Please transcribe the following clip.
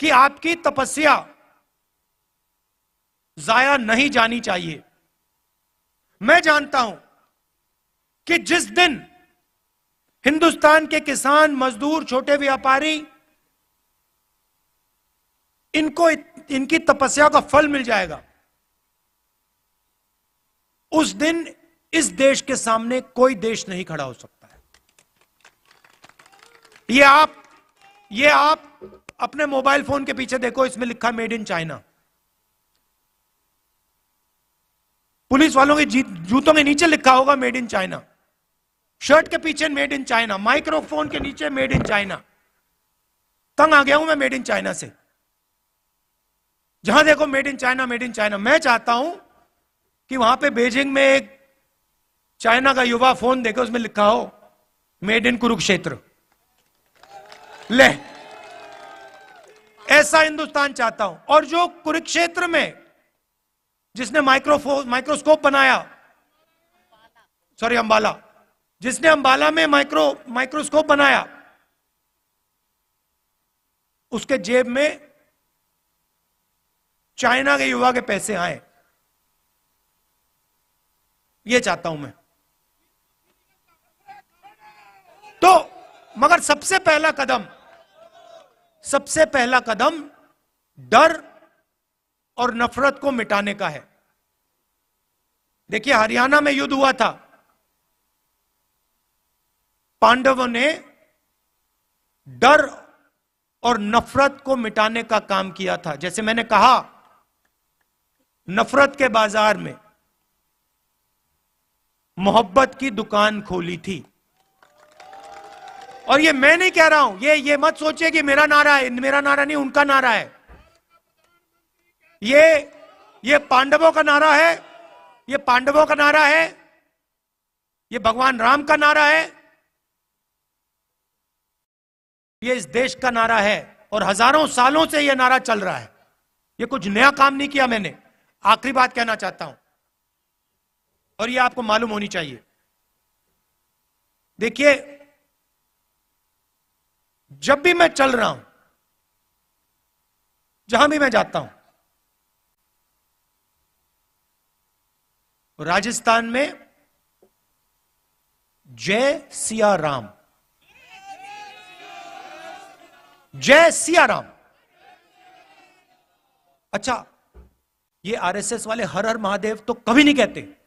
कि आपकी तपस्या जाया नहीं जानी चाहिए मैं जानता हूं कि जिस दिन हिंदुस्तान के किसान मजदूर छोटे व्यापारी इनको इनकी तपस्या का फल मिल जाएगा उस दिन इस देश के सामने कोई देश नहीं खड़ा हो सकता है ये आप ये आप अपने मोबाइल फोन के पीछे देखो इसमें लिखा मेड इन चाइना पुलिस वालों के जूतों के नीचे लिखा होगा मेड इन चाइना शर्ट के पीछे मेड इन चाइना माइक्रोफोन के नीचे मेड इन चाइना तंग आ गया हूं मैं मेड इन चाइना से जहां देखो made in China made in China मैं चाहता हूं कि वहां पे बेजिंग में एक चाइना का युवा फोन देखो उसमें लिखा हो मेड इन कुरुक्षेत्र ले ऐसा हिंदुस्तान चाहता हूं और जो कुरुक्षेत्र में जिसने माइक्रोफो माइक्रोस्कोप बनाया सॉरी अंबाला जिसने अंबाला में माइक्रो माइक्रोस्कोप बनाया उसके जेब में चाइना के युवा के पैसे आए ये चाहता हूं मैं तो मगर सबसे पहला कदम सबसे पहला कदम डर और नफरत को मिटाने का है देखिए हरियाणा में युद्ध हुआ था पांडवों ने डर और नफरत को मिटाने का काम किया था जैसे मैंने कहा नफरत के बाजार में मोहब्बत की दुकान खोली थी और ये मैं नहीं कह रहा हूं ये ये मत सोचिए कि मेरा नारा है मेरा नारा नहीं उनका नारा है ये ये पांडवों का नारा है ये पांडवों का नारा है ये भगवान राम का नारा है ये इस देश का नारा है और हजारों सालों से यह नारा चल रहा है ये कुछ नया काम नहीं किया मैंने आखिरी बात कहना चाहता हूं और ये आपको मालूम होनी चाहिए देखिए जब भी मैं चल रहा हूं जहां भी मैं जाता हूं राजस्थान में जय सिया राम जय सिया राम अच्छा ये आरएसएस वाले हर हर महादेव तो कभी नहीं कहते